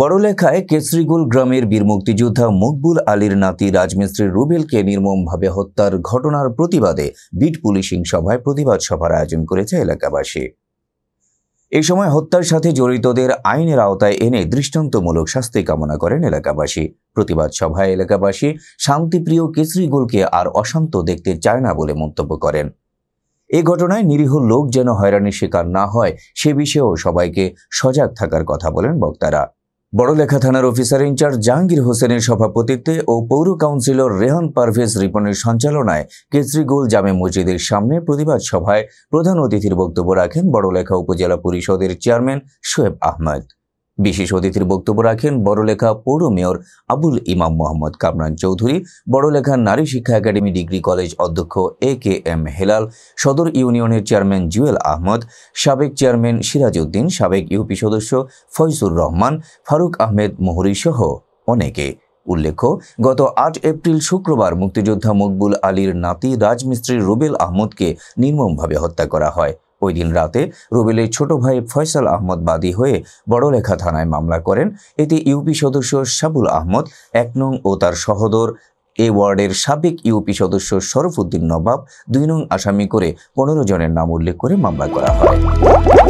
বড়লেখায় কেশরিগুল গ্রামের বীর মুক্তিযোদ্ধা মকবুল আলীর নাতি রাজমিস্ত্রী রুবেলকে নির্মমভাবে হত্যার ঘটনার প্রতিবাদে বিট পুলিশিং সভায় প্রতিবাদ সভার আয়োজন করেছে এলাকাবাসী এই সময় হত্যার সাথে জড়িতদের আইনের আওতায় এনে দৃষ্টান্তমূলক শাস্তি কামনা করেন এলাকাবাসী প্রতিবাদ সভায় এলাকাবাসী শান্তিপ্রিয় কেশরিগুলকে আর অশান্ত দেখতে চায় না বলে মন্তব্য করেন এ ঘটনায় নিরীহ লোক যেন হয়রানির শিকার না হয় সে বিষয়েও সবাইকে সজাগ থাকার কথা বলেন বক্তারা বড়লেখা থানার অফিসার ইনচার্জ জাহাঙ্গীর হোসেনের সভাপতিত্বে ও পৌর কাউন্সিলর রেহান পারভেজ রিপনের সঞ্চালনায় কেজরিগোল জামে মসজিদের সামনে প্রতিবাদ সভায় প্রধান অতিথির বক্তব্য রাখেন বড়লেখা উপজেলা পরিষদের চেয়ারম্যান শোয়েব আহমেদ বিশেষ অতিথির বক্তব্য রাখেন বড়লেখা পৌর মেয়র আবুল ইমাম মোহাম্মদ কামরান চৌধুরী বড়লেখা নারী শিক্ষা একাডেমি ডিগ্রি কলেজ অধ্যক্ষ এ কে এম হেলাল সদর ইউনিয়নের চেয়ারম্যান জুয়েল আহমদ সাবেক চেয়ারম্যান সিরাজউদ্দিন সাবেক ইউপি সদস্য ফয়জুর রহমান ফারুক আহমেদ মোহরি সহ অনেকে উল্লেখ্য গত আট এপ্রিল শুক্রবার মুক্তিযোদ্ধা মকবুল আলীর নাতি রাজমিস্ত্রি রুবেল আহমদকে নির্মমভাবে হত্যা করা হয় ওই দিন রাতে রুবেলের ছোট ভাই ফয়সাল আহমদ বাদী হয়ে বড়লেখা থানায় মামলা করেন এতে ইউপি সদস্য শাবুল আহমদ এক নং ও তার সহদর এ ওয়ার্ডের সাবেক ইউপি সদস্য শরফুদ্দিন নবাব দুই নং আসামি করে পনেরো জনের নাম উল্লেখ করে মামলা করা হয়